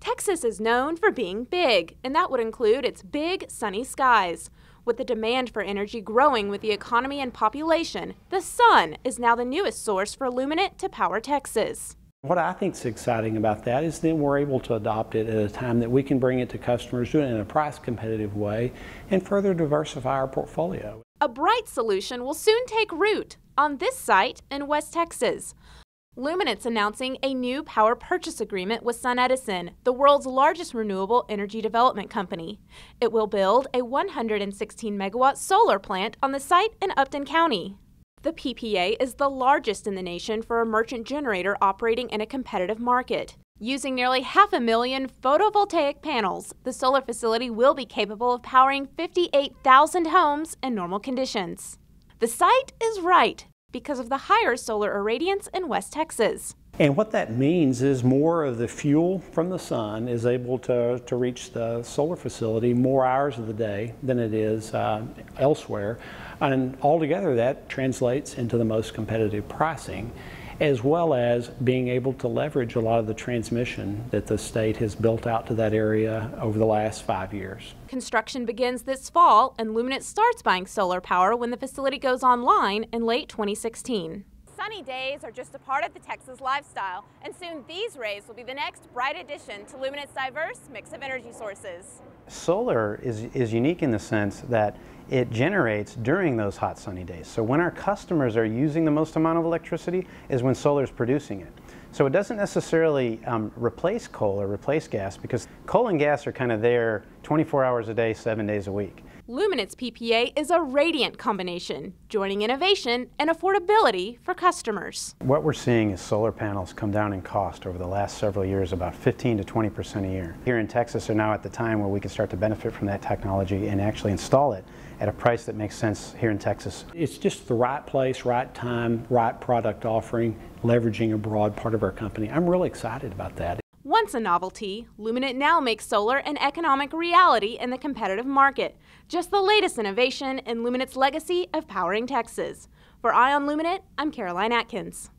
Texas is known for being big, and that would include its big, sunny skies. With the demand for energy growing with the economy and population, the sun is now the newest source for luminant to power Texas. What I think is exciting about that is then we're able to adopt it at a time that we can bring it to customers in a price competitive way and further diversify our portfolio. A bright solution will soon take root on this site in West Texas. Luminance announcing a new power purchase agreement with Sun Edison, the world's largest renewable energy development company. It will build a 116 megawatt solar plant on the site in Upton County. The PPA is the largest in the nation for a merchant generator operating in a competitive market. Using nearly half a million photovoltaic panels, the solar facility will be capable of powering 58,000 homes in normal conditions. The site is right because of the higher solar irradiance in West Texas. And what that means is more of the fuel from the sun is able to, to reach the solar facility more hours of the day than it is uh, elsewhere. And altogether, that translates into the most competitive pricing as well as being able to leverage a lot of the transmission that the state has built out to that area over the last five years. Construction begins this fall, and Luminant starts buying solar power when the facility goes online in late 2016. Sunny days are just a part of the Texas lifestyle, and soon these rays will be the next bright addition to Luminate's diverse mix of energy sources. Solar is, is unique in the sense that it generates during those hot sunny days. So when our customers are using the most amount of electricity is when solar is producing it. So it doesn't necessarily um, replace coal or replace gas because coal and gas are kind of there 24 hours a day, seven days a week. Luminance PPA is a radiant combination, joining innovation and affordability for customers. What we're seeing is solar panels come down in cost over the last several years about 15 to 20 percent a year. Here in Texas are now at the time where we can start to benefit from that technology and actually install it at a price that makes sense here in Texas. It's just the right place, right time, right product offering, leveraging a broad part of our company. I'm really excited about that. Once a novelty, Luminant now makes solar an economic reality in the competitive market. Just the latest innovation in Luminant's legacy of powering Texas. For Ion Luminant, I'm Caroline Atkins.